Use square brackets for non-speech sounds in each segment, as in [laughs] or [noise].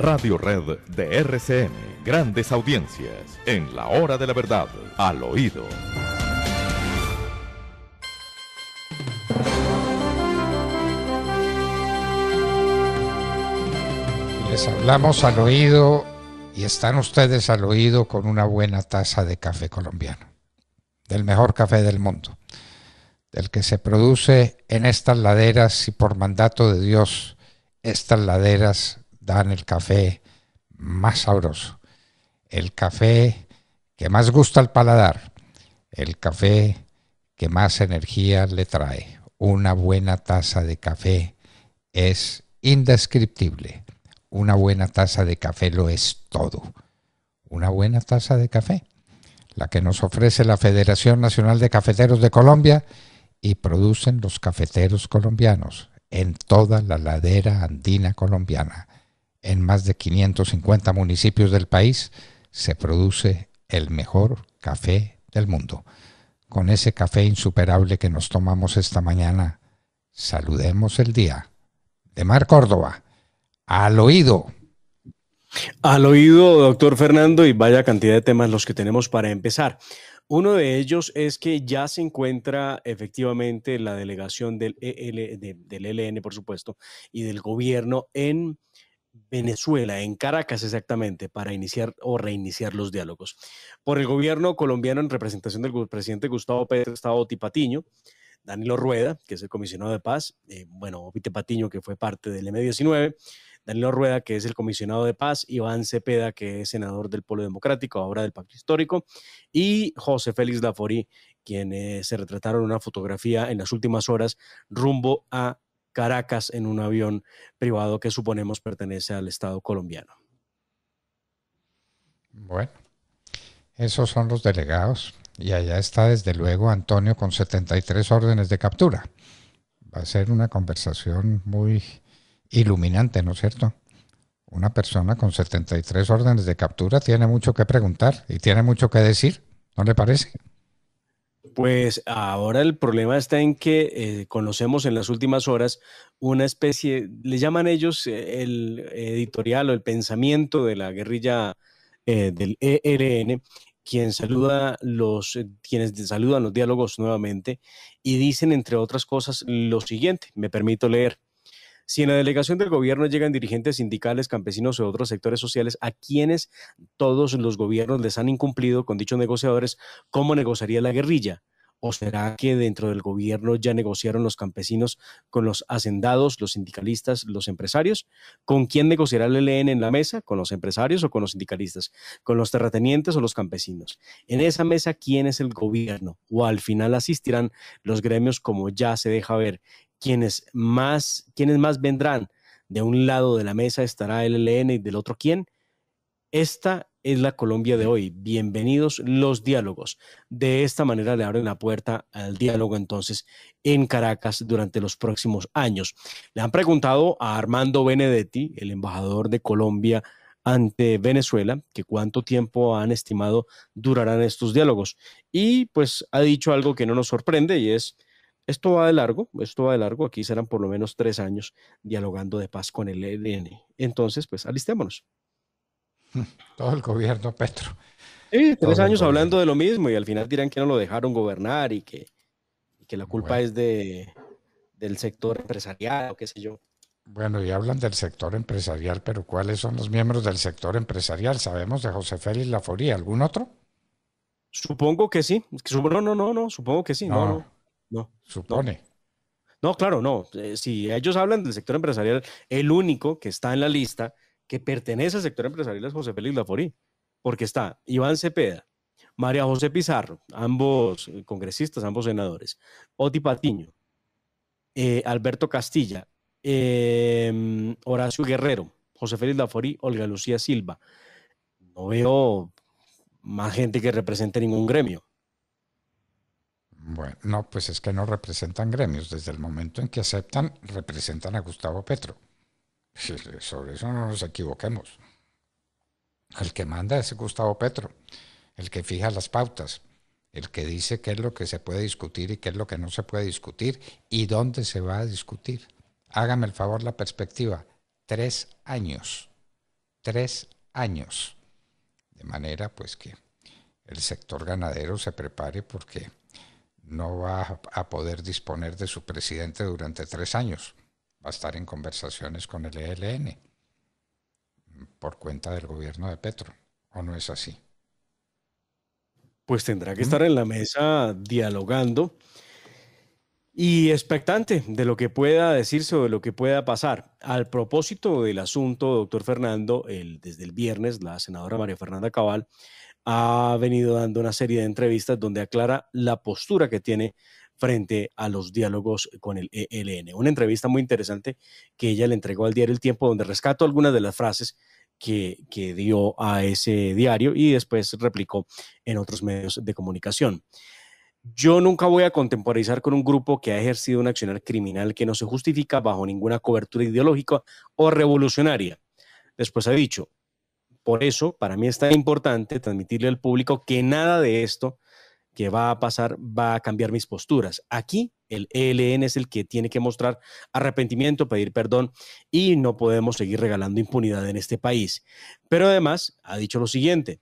Radio Red de RCN. Grandes audiencias. En la hora de la verdad. Al oído. Les hablamos al oído y están ustedes al oído con una buena taza de café colombiano. Del mejor café del mundo. Del que se produce en estas laderas y por mandato de Dios, estas laderas dan el café más sabroso, el café que más gusta al paladar, el café que más energía le trae. Una buena taza de café es indescriptible. Una buena taza de café lo es todo. Una buena taza de café, la que nos ofrece la Federación Nacional de Cafeteros de Colombia y producen los cafeteros colombianos en toda la ladera andina colombiana en más de 550 municipios del país se produce el mejor café del mundo. Con ese café insuperable que nos tomamos esta mañana, saludemos el día de Mar Córdoba. Al oído. Al oído, doctor Fernando, y vaya cantidad de temas los que tenemos para empezar. Uno de ellos es que ya se encuentra efectivamente la delegación del, e del ELN, por supuesto, y del gobierno en Venezuela, en Caracas exactamente, para iniciar o reiniciar los diálogos. Por el gobierno colombiano, en representación del presidente Gustavo Pérez, estaba Tipatiño, Danilo Rueda, que es el comisionado de paz, eh, bueno, Opite Patiño, que fue parte del M19, Danilo Rueda, que es el comisionado de paz, Iván Cepeda, que es senador del Polo Democrático, ahora del Pacto Histórico, y José Félix Laforí, quienes se retrataron una fotografía en las últimas horas rumbo a Caracas en un avión privado que suponemos pertenece al Estado colombiano. Bueno, esos son los delegados y allá está desde luego Antonio con 73 órdenes de captura. Va a ser una conversación muy iluminante, ¿no es cierto? Una persona con 73 órdenes de captura tiene mucho que preguntar y tiene mucho que decir, ¿no le parece? Pues ahora el problema está en que eh, conocemos en las últimas horas una especie, le llaman ellos eh, el editorial o el pensamiento de la guerrilla eh, del ERN, quien saluda los, quienes saludan los diálogos nuevamente y dicen, entre otras cosas, lo siguiente, me permito leer. Si en la delegación del gobierno llegan dirigentes sindicales, campesinos u otros sectores sociales a quienes todos los gobiernos les han incumplido con dichos negociadores, ¿cómo negociaría la guerrilla? ¿O será que dentro del gobierno ya negociaron los campesinos con los hacendados, los sindicalistas, los empresarios? ¿Con quién negociará el ELN en la mesa? ¿Con los empresarios o con los sindicalistas? ¿Con los terratenientes o los campesinos? En esa mesa, ¿quién es el gobierno? ¿O al final asistirán los gremios como ya se deja ver quienes más, más vendrán. De un lado de la mesa estará el e LN y del otro quién. Esta es la Colombia de hoy. Bienvenidos los diálogos. De esta manera le abren la puerta al diálogo entonces en Caracas durante los próximos años. Le han preguntado a Armando Benedetti, el embajador de Colombia ante Venezuela, que cuánto tiempo han estimado durarán estos diálogos. Y pues ha dicho algo que no nos sorprende y es esto va de largo, esto va de largo, aquí serán por lo menos tres años dialogando de paz con el ELN. E. Entonces, pues alistémonos. [laughs] Todo el gobierno, Petro. Sí, tres años hablando de lo mismo y al final dirán que no lo dejaron gobernar y que, que la culpa es de, del sector empresarial o qué sé yo. Bueno, y hablan del sector empresarial, pero ¿cuáles son los miembros del sector empresarial? ¿Sabemos de José Félix Laforía? ¿Algún otro? Supongo que sí. No, no, no, no, supongo que sí. No, no. No. Supone. No, claro, no. Eh, si ellos hablan del sector empresarial, el único que está en la lista que pertenece al sector empresarial es José Félix Laforí, porque está Iván Cepeda, María José Pizarro, ambos eh, congresistas, ambos senadores, Oti Patiño, eh, Alberto Castilla, em, Horacio Guerrero, José Félix Laforí, Olga Lucía Silva. No veo más gente que represente ningún gremio. Bueno, no, pues es que no representan gremios. Desde el momento en que aceptan, representan a Gustavo Petro. Sobre eso no nos equivoquemos. El que manda es Gustavo Petro, el que fija las pautas, el que dice qué es lo que se puede discutir y qué es lo que no se puede discutir y dónde se va a discutir. Hágame el favor la perspectiva. Tres años. Tres años. De manera pues que el sector ganadero se prepare porque no va a poder disponer de su presidente durante tres años. Va a estar en conversaciones con el ELN por cuenta del gobierno de Petro, ¿o no es así? Pues tendrá que estar en la mesa dialogando y expectante de lo que pueda decirse o de lo que pueda pasar. Al propósito del asunto, doctor Fernando, el, desde el viernes la senadora María Fernanda Cabal ha venido dando una serie de entrevistas donde aclara la postura que tiene frente a los diálogos con el ELN. Una entrevista muy interesante que ella le entregó al diario El Tiempo, donde rescato algunas de las frases que, que, dio a ese diario y después replicó en otros medios de comunicación. Yo nunca voy a contemporizar con un grupo que ha ejercido un accionar criminal que no se justifica bajo ninguna cobertura ideológica o revolucionaria. Después ha dicho, por eso, para mí está importante transmitirle al público que nada de esto que va a pasar va a cambiar mis posturas. Aquí el ELN es el que tiene que mostrar arrepentimiento, pedir perdón y no podemos seguir regalando impunidad en este país. Pero además ha dicho lo siguiente.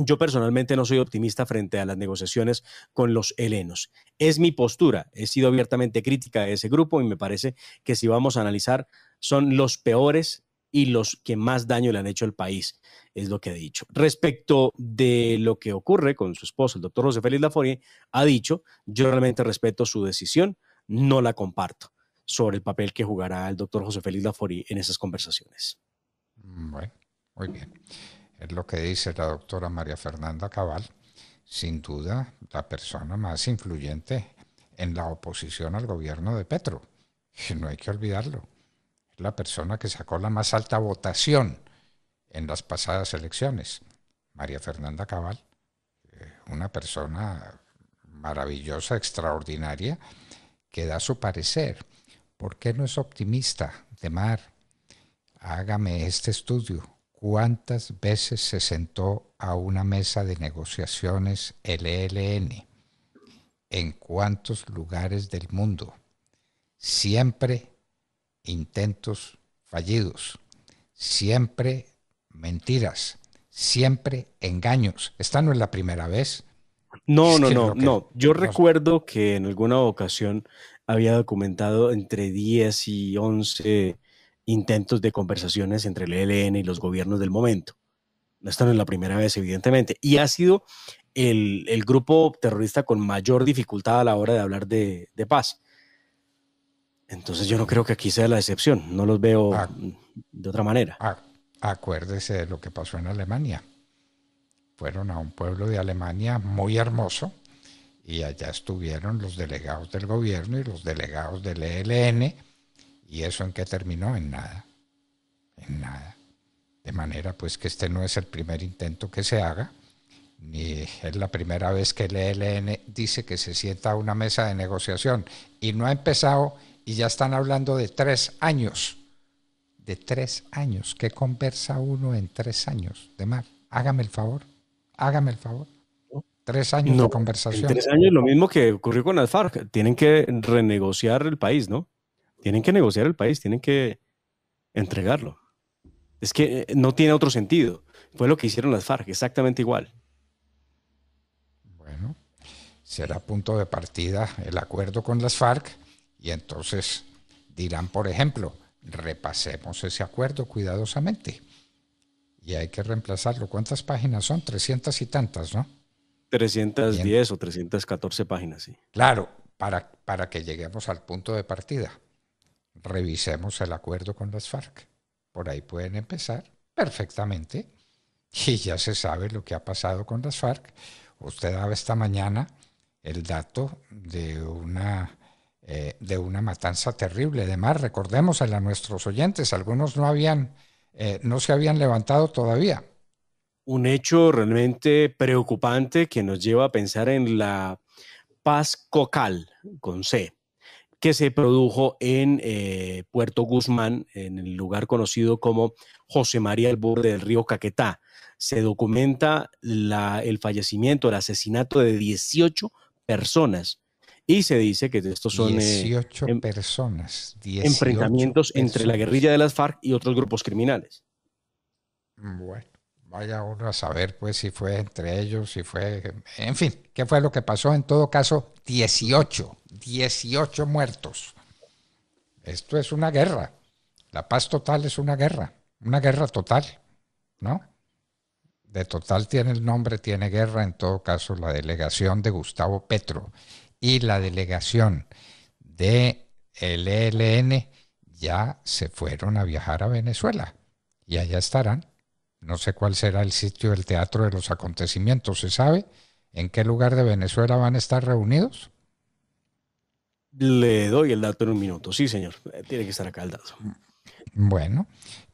Yo personalmente no soy optimista frente a las negociaciones con los helenos. Es mi postura. He sido abiertamente crítica de ese grupo y me parece que si vamos a analizar, son los peores y los que más daño le han hecho al país, es lo que ha dicho. Respecto de lo que ocurre con su esposo, el doctor José Félix Laforie, ha dicho, yo realmente respeto su decisión, no la comparto sobre el papel que jugará el doctor José Félix Laforie en esas conversaciones. Mm, muy bien. Es lo que dice la doctora María Fernanda Cabal, sin duda la persona más influyente en la oposición al gobierno de Petro. [laughs] no hay que olvidarlo la persona que sacó la más alta votación en las pasadas elecciones, María Fernanda Cabal, eh, una persona maravillosa, extraordinaria, que da su parecer. ¿Por qué no es optimista? De mar, hágame este estudio. ¿Cuántas veces se sentó a una mesa de negociaciones LLN? E ¿En cuántos lugares del mundo? Siempre intentos fallidos, siempre mentiras, siempre engaños. Esta no es la primera vez. No, no, no, no. Yo recuerdo que en alguna ocasión había documentado entre 10 y 11 intentos de conversaciones entre el ELN y los gobiernos del momento. Esta no es la primera vez, evidentemente. Y ha sido el, grupo terrorista con mayor dificultad a la hora de hablar de paz. Entonces yo no creo que aquí sea la excepción, no los veo ah. de otra manera. Ah, acuérdese de lo que pasó en Alemania. Fueron a un pueblo de Alemania muy hermoso y allá estuvieron los delegados del gobierno y los delegados del ELN y eso en qué terminó en nada, en nada. De manera pues que este no es el primer intento que se haga, ni es la primera vez que el ELN dice que se sienta a una mesa de negociación y no ha empezado y ya están hablando de tres años. De tres años. ¿Qué conversa uno en tres años de mar? Hágame el favor. Hágame el favor. Tres años de conversación. tres años lo mismo que ocurrió con las FARC. Tienen que renegociar el país, ¿no? Tienen que negociar el país, tienen que entregarlo. Es que eh, no tiene otro sentido. Fue lo que hicieron las FARC, exactamente igual. Bueno, será punto de partida el acuerdo con las FARC y entonces dirán, por ejemplo, repasemos ese acuerdo cuidadosamente. Y hay que reemplazarlo. ¿Cuántas páginas son? 300 y tantas, ¿no? 310 o 314 páginas, sí. Claro, para, para que lleguemos al punto de partida. Revisemos el acuerdo con las FARC. Por ahí pueden empezar perfectamente. Y ya se sabe lo que ha pasado con las FARC. Usted daba esta mañana el dato de una eh, de una matanza terrible. Además, recordemos a nuestros oyentes, algunos no habían, eh, no se habían levantado todavía. Un hecho realmente preocupante que nos lleva a pensar en la paz cocal con C que se produjo en eh, Puerto Guzmán, en el lugar conocido como José María El borde del río Caquetá. Se documenta la, el fallecimiento, el asesinato de 18 personas y se dice que estos son 18 eh, em, personas, 18 enfrentamientos entre la guerrilla de las FARC y otros grupos criminales. Bueno, vaya uno a saber pues si fue entre ellos, si fue, en fin, qué fue lo que pasó. En todo caso, 18, 18 muertos. Esto es una guerra. La paz total es una guerra, una guerra total, ¿no? De total tiene el nombre, tiene guerra, en todo caso, la delegación de Gustavo Petro y la delegación del de ELN e ya se fueron a viajar a Venezuela y allá estarán. No sé cuál será el sitio del teatro de los acontecimientos, ¿se sabe? ¿En qué lugar de Venezuela van a estar reunidos? Le doy el dato en un minuto, sí señor, eh, tiene que estar acá el dato. Bueno,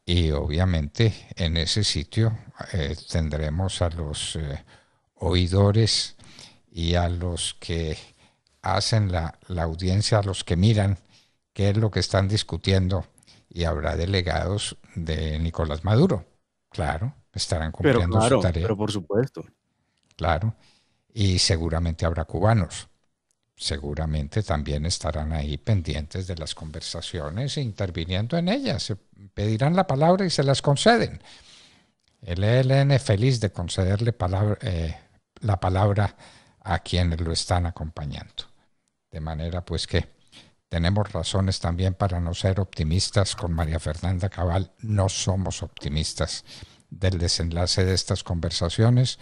y obviamente en ese sitio eh, tendremos a los eh, oidores y a los que hacen la, audiencia audiencia, los que miran qué es lo que están discutiendo y habrá delegados de Nicolás Maduro. Claro, estarán cumpliendo su tarea. Pero por supuesto. Claro. Y seguramente habrá cubanos. Seguramente también estarán ahí pendientes de las conversaciones e interviniendo en ellas. Se pedirán la palabra y se las conceden. El ELN feliz de concederle palabra, eh, la palabra a quienes lo están acompañando. De manera pues que tenemos razones también para no ser optimistas con María Fernanda Cabal. No somos optimistas del desenlace de estas conversaciones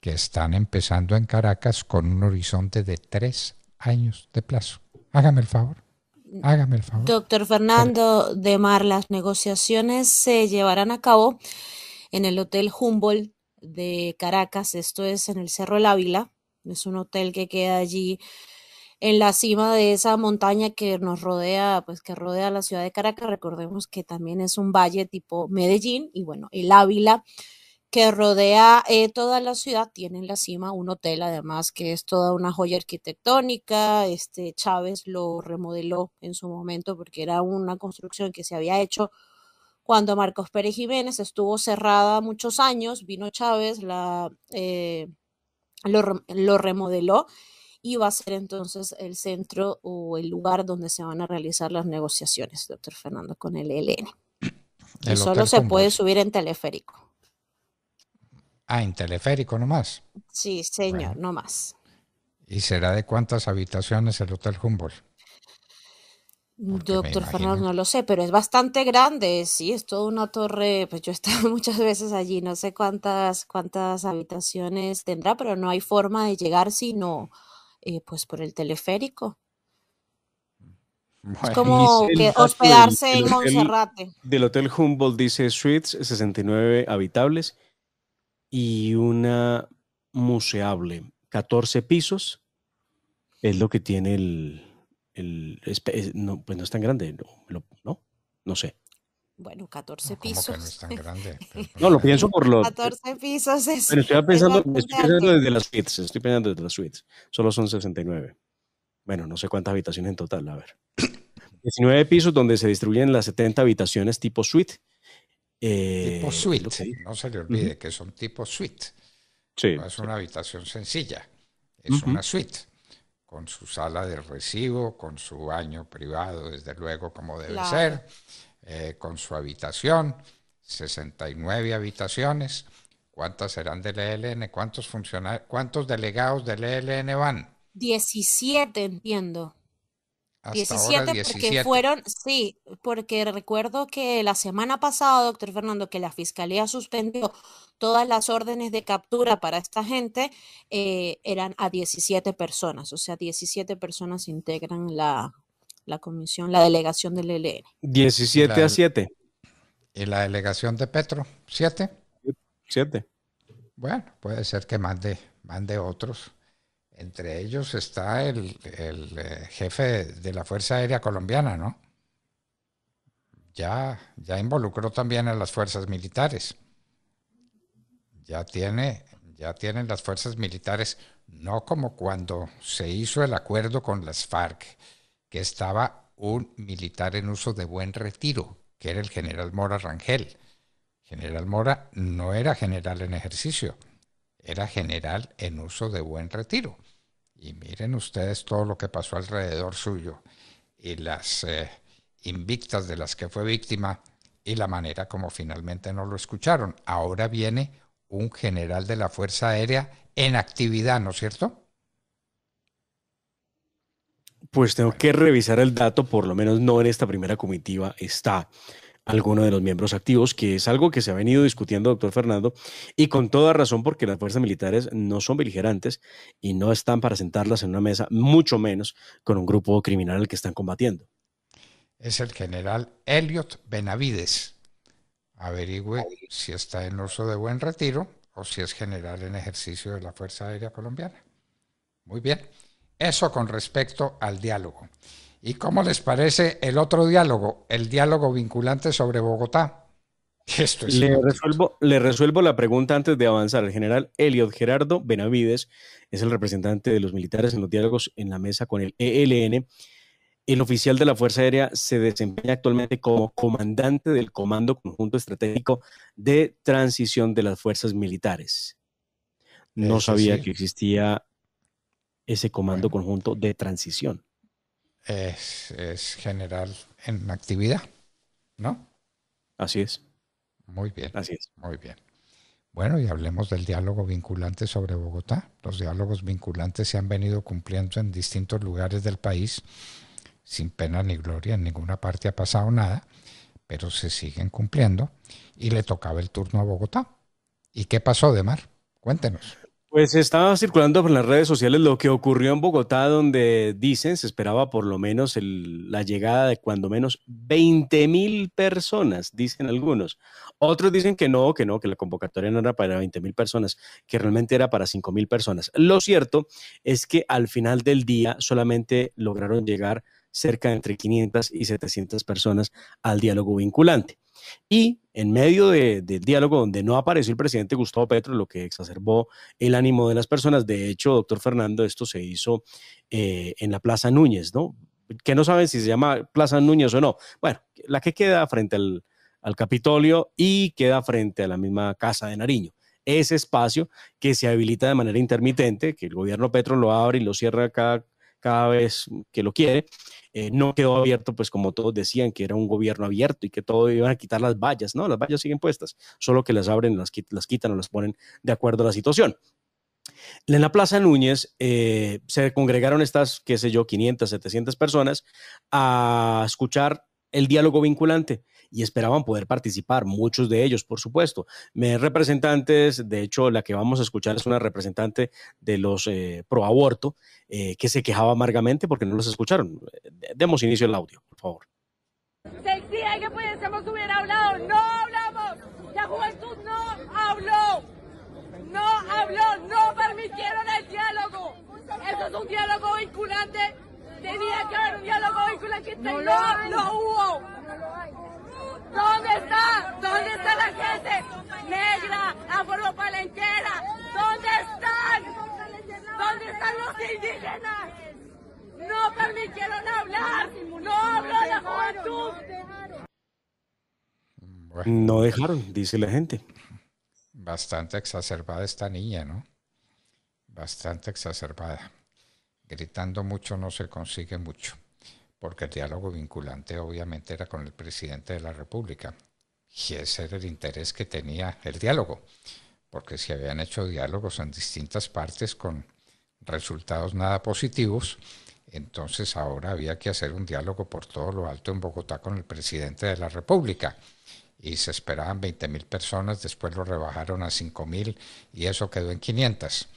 que están empezando en Caracas con un horizonte de tres años de plazo. Hágame el favor. Hágame el favor. Doctor Fernando de Mar, las negociaciones se llevarán a cabo en el Hotel Humboldt de Caracas. Esto es en el Cerro El Ávila. Es un hotel que queda allí en la cima de esa montaña que nos rodea, pues que rodea la ciudad de Caracas. Recordemos que también es un valle tipo Medellín y bueno, el Ávila que rodea eh, toda la ciudad tiene en la cima un hotel, además que es toda una joya arquitectónica. Este Chávez lo remodeló en su momento porque era una construcción que se había hecho cuando Marcos Pérez Jiménez estuvo cerrada muchos años. Vino Chávez, la, eh, lo remodeló y va a ser entonces el centro o el lugar donde se van a realizar las negociaciones, doctor Fernando, con el e ELN. y solo se puede subir en teleférico. Ah, en teleférico nomás. Sí, señor, nomás. ¿Y será de cuántas habitaciones el Hotel Humboldt? Doctor Fernando, no lo sé, pero es bastante grande, sí, es toda una torre, pues yo he estado [laughs] muchas veces allí, no sé cuántas, cuántas habitaciones tendrá, pero no hay forma de llegar sino eh, pues por el teleférico. es como hospedarse en Monserrate. del Hotel Humboldt dice suites, 69 habitables y una museable, 14 pisos. Es lo que tiene el. pues no es tan grande, no, no sé. Bueno, 14 pisos. no es tan grande. no, lo pienso por los. 14 pisos es. Pero estoy pensando, desde las suites. Estoy pensando desde las suites. Solo son 69. Bueno, no sé cuántas habitaciones en total, a ver. 19 [clears throat] pisos donde se distribuyen las 70 habitaciones tipo suite. Eh, tipo suite. No se le olvide que son tipo suite. Sí, no es una habitación sencilla. Es una suite con su sala de recibo, con su baño privado, desde luego, como debe ser eh, con su habitación, 69 habitaciones. ¿Cuántas serán del ELN? ¿Cuántos, ¿Cuántos delegados del ELN van? 17, entiendo. Hasta 17, porque fueron, sí, porque recuerdo que la semana pasada, doctor Fernando, que la fiscalía suspendió todas las órdenes de captura para esta gente, eh, eran a 17 personas, o sea, 17 personas integran la, la comisión, la delegación del ELN. 17 a 7. ¿Y la delegación de Petro? ¿7? 7. Bueno, puede ser que mande, mande otros. Entre ellos está el, el eh, jefe de la Fuerza Aérea Colombiana, ¿no? Ya, ya involucró también a las fuerzas militares. Ya tiene, ya tienen las fuerzas militares, no como cuando se hizo el acuerdo con las FARC, que estaba un militar en uso de buen retiro, que era el general Mora Rangel. General Mora no era general en ejercicio, era general en uso de buen retiro. Y miren ustedes todo lo que pasó alrededor suyo y las eh, invictas de las que fue víctima y la manera como finalmente no lo escucharon. Ahora viene un general de la Fuerza Aérea en actividad, ¿no es cierto? pues tengo que revisar el dato, por lo menos no en esta primera comitiva está alguno de los miembros activos, que es algo que se ha venido discutiendo, doctor Fernando, y con toda razón porque las fuerzas militares no son beligerantes y no están para sentarlas en una mesa, mucho menos con un grupo criminal al que están combatiendo. Es el general Elliot Benavides. Averigüe si está en uso de buen retiro o si es general en ejercicio de la Fuerza Aérea Colombiana. Muy bien. Eso con respecto al diálogo. ¿Y cómo les parece el otro diálogo, el diálogo vinculante sobre Bogotá? [laughs] le, resuelvo, la pregunta antes de avanzar. El general Eliot Gerardo Benavides es el representante de los militares en los diálogos en la mesa con el ELN. El oficial de la Fuerza Aérea se desempeña actualmente como comandante del Comando Conjunto Estratégico de Transición de las Fuerzas Militares. No sabía que existía ese comando conjunto de transición. Es, general en actividad, ¿no? Así es. Muy bien. Así es. Muy bien. Bueno, y hablemos del diálogo vinculante sobre Bogotá. Los diálogos vinculantes se han venido cumpliendo en distintos lugares del país, sin pena ni gloria, en ninguna parte ha pasado nada, pero se siguen cumpliendo y le tocaba el turno a Bogotá. ¿Y qué pasó, Demar? Cuéntenos. Pues estaba circulando por las redes sociales lo que ocurrió en Bogotá, donde dicen se esperaba por lo menos la llegada de cuando menos 20 mil personas, dicen algunos. Otros dicen que no, que no, que la convocatoria no era para 20 mil personas, que realmente era para 5 mil personas. Lo cierto es que al final del día solamente lograron llegar cerca de entre 500 y 700 personas al diálogo vinculante. Y en medio del diálogo donde no apareció el presidente Gustavo Petro, lo que exacerbó el ánimo de las personas, de hecho, doctor Fernando, esto se hizo eh, en la Plaza Núñez, ¿no? Que no saben si se llama Plaza Núñez o no. Bueno, la que queda frente al, al Capitolio y queda frente a la misma Casa de Nariño ese espacio que se habilita de manera intermitente, que el gobierno Petro lo abre y lo cierra cada cada vez que lo quiere. Eh, no quedó abierto, pues como todos decían, que era un gobierno abierto y que todo iban a quitar las vallas, ¿no? Las vallas siguen puestas, solo que las abren, las, quitan o las ponen de acuerdo a la situación. En la Plaza Núñez eh, se congregaron estas, qué sé yo, 500, 700 personas a escuchar el diálogo vinculante y esperaban poder participar, muchos de ellos, por supuesto. Me representantes, de hecho, la que vamos a escuchar es una representante de los eh, proaborto eh, que se quejaba amargamente porque no los escucharon. Eh, demos inicio al audio, por favor. Se exige que pudiésemos hubiera hablado, no hablamos, la juventud no habló, no habló, no permitieron el diálogo. Esto es un diálogo vinculante Tenía que haber diálogo no no hubo. ¿Dónde está? ¿Dónde está la gente negra, palenquera ¿Dónde están? ¿Dónde están los indígenas? No permitieron hablar, no habló la juventud. No dejaron, dice la gente. Bastante exacerbada esta niña, ¿no? Bastante exacerbada. Gritando mucho no se consigue mucho, porque el diálogo vinculante obviamente era con el presidente de la República, y ese era el interés que tenía el diálogo, porque si habían hecho diálogos en distintas partes con resultados nada positivos, entonces ahora había que hacer un diálogo por todo lo alto en Bogotá con el presidente de la República. Y se esperaban 20 mil personas, después lo rebajaron a 5 mil y eso quedó en 500.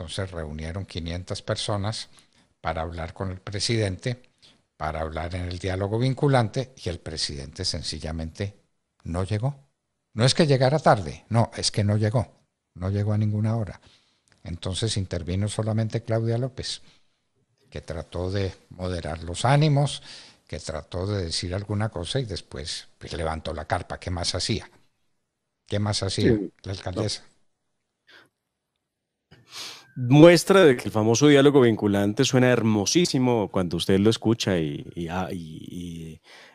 Entonces reunieron 500 personas para hablar con el presidente, para hablar en el diálogo vinculante y el presidente sencillamente no llegó. No es que llegara tarde, no, es que no llegó, no llegó a ninguna hora. Entonces intervino solamente Claudia López, que trató de moderar los ánimos, que trató de decir alguna cosa y después pues, levantó la carpa. ¿Qué más hacía? ¿Qué más hacía la alcaldesa? muestra de que el famoso diálogo vinculante suena hermosísimo cuando usted lo escucha y, ah,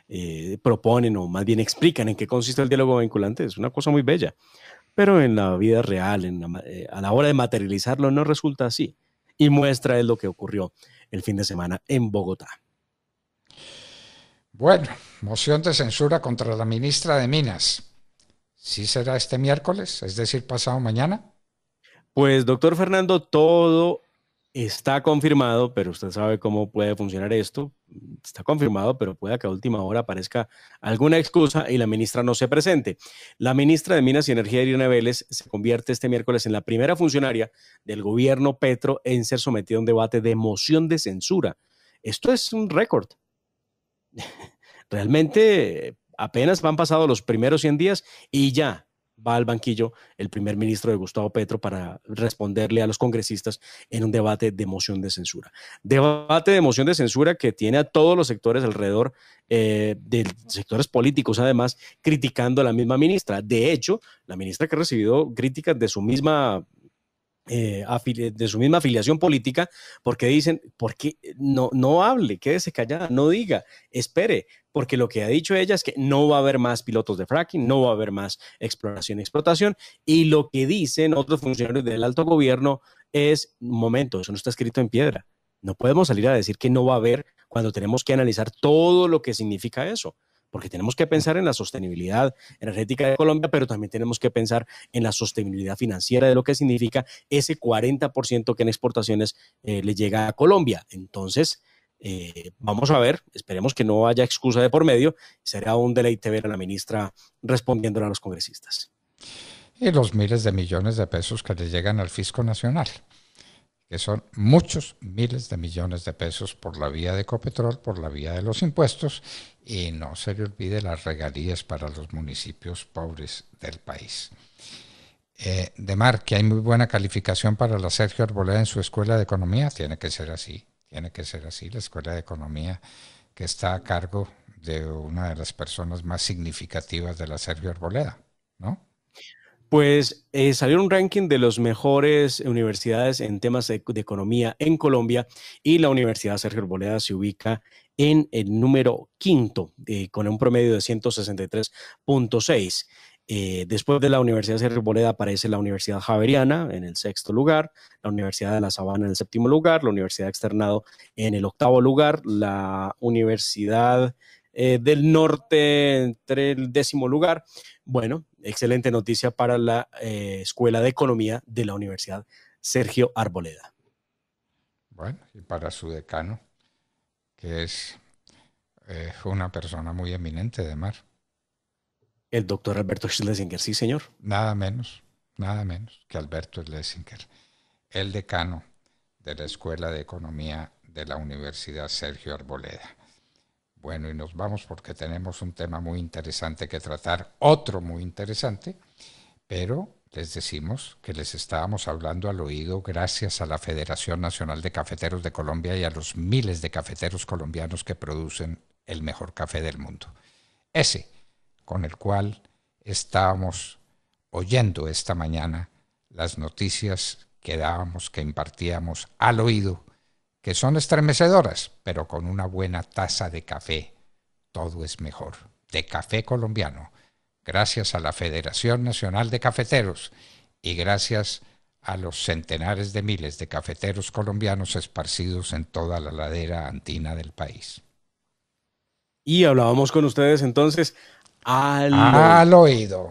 eh, proponen o más bien explican en qué consiste el diálogo vinculante. Es una cosa muy bella. Pero en la vida real, eh, a la hora de materializarlo, no resulta así. Y muestra es lo que ocurrió el fin de semana en Bogotá. Bueno, moción de censura contra la ministra de Minas. ¿Sí será este miércoles? Es decir, pasado mañana. Pues, doctor Fernando, todo está confirmado, pero usted sabe cómo puede funcionar esto. Está confirmado, pero puede que a última hora aparezca alguna excusa y la ministra no se presente. La ministra de Minas y Energía, Irina Vélez, se convierte este miércoles en la primera funcionaria del gobierno Petro en ser sometida a un debate de moción de censura. Esto es un récord. [laughs] Realmente apenas han pasado los primeros 100 días y ya va al banquillo el primer ministro de Gustavo Petro para responderle a los congresistas en un debate de moción de censura. Debate de moción de censura que tiene a todos los sectores alrededor, eh, de sectores políticos además, criticando a la misma ministra. De hecho, la ministra que ha recibido críticas de su misma eh, de su misma afiliación política, porque dicen, porque no, no hable, quédese callada, no diga, espere, porque lo que ha dicho ella es que no va a haber más pilotos de fracking, no va a haber más exploración y explotación, y lo que dicen otros funcionarios del alto gobierno es, momento, eso no está escrito en piedra, no podemos salir a decir que no va a haber cuando tenemos que analizar todo lo que significa eso porque tenemos que pensar en la sostenibilidad energética de Colombia, pero también tenemos que pensar en la sostenibilidad financiera de lo que significa ese 40% que en exportaciones eh, le llega a Colombia. Entonces, eh, vamos a ver, esperemos que no haya excusa de por medio. Será un deleite ver a la ministra respondiendo a los congresistas. Y los miles de millones de pesos que le llegan al fisco nacional que son muchos miles de millones de pesos por la vía de Copetrol, por la vía de los impuestos, y no se le olvide las regalías para los municipios pobres del país. Eh, de Mar, que hay muy buena calificación para la Sergio Arboleda en su escuela de economía, tiene que ser así, tiene que ser así, la escuela de economía que está a cargo de una de las personas más significativas de la Sergio Arboleda, ¿no? Pues eh, salió un ranking de las mejores universidades en temas de, economía en Colombia y la Universidad Sergio Arboleda se ubica en el número quinto eh, con un promedio de 163.6. Eh, después de la Universidad Sergio Arboleda aparece la Universidad Javeriana en el sexto lugar, la Universidad de La Sabana en el séptimo lugar, la Universidad Externado en el octavo lugar, la Universidad del Norte entre el décimo lugar. Bueno, excelente noticia para la eh, Escuela de Economía de la Universidad Sergio Arboleda. Bueno, y para su decano, que es eh, una persona muy eminente de mar. El doctor Alberto Schlesinger, sí, señor. Nada menos, nada menos que Alberto Schlesinger, el decano de la Escuela de Economía de la Universidad Sergio Arboleda. Bueno, y nos vamos porque tenemos un tema muy interesante que tratar, otro muy interesante, pero les decimos que les estábamos hablando al oído gracias a la Federación Nacional de Cafeteros de Colombia y a los miles de cafeteros colombianos que producen el mejor café del mundo. Ese con el cual estábamos oyendo esta mañana las noticias que dábamos, que impartíamos al oído que son estremecedoras, pero con una buena taza de café todo es mejor. De café colombiano, gracias a la Federación Nacional de Cafeteros y gracias a los centenares de miles de cafeteros colombianos esparcidos en toda la ladera antina del país. Y hablábamos con ustedes entonces al, al oído.